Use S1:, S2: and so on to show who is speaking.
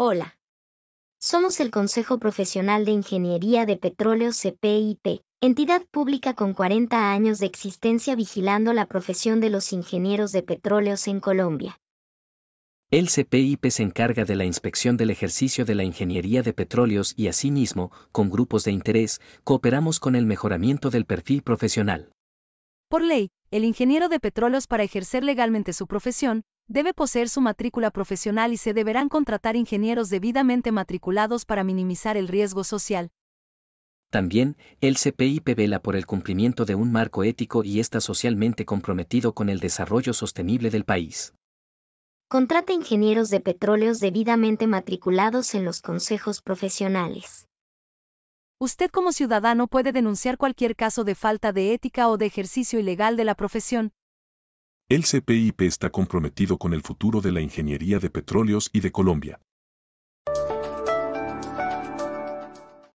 S1: Hola. Somos el Consejo Profesional de Ingeniería de Petróleo CPIP, entidad pública con 40 años de existencia vigilando la profesión de los ingenieros de petróleos en Colombia.
S2: El CPIP se encarga de la inspección del ejercicio de la ingeniería de petróleos y asimismo, con grupos de interés, cooperamos con el mejoramiento del perfil profesional.
S3: Por ley, el ingeniero de petróleos para ejercer legalmente su profesión debe poseer su matrícula profesional y se deberán contratar ingenieros debidamente matriculados para minimizar el riesgo social.
S2: También, el CPIP vela por el cumplimiento de un marco ético y está socialmente comprometido con el desarrollo sostenible del país.
S1: Contrate ingenieros de petróleos debidamente matriculados en los consejos profesionales.
S3: Usted como ciudadano puede denunciar cualquier caso de falta de ética o de ejercicio ilegal de la profesión,
S4: el CPIP está comprometido con el futuro de la ingeniería de petróleos y de Colombia.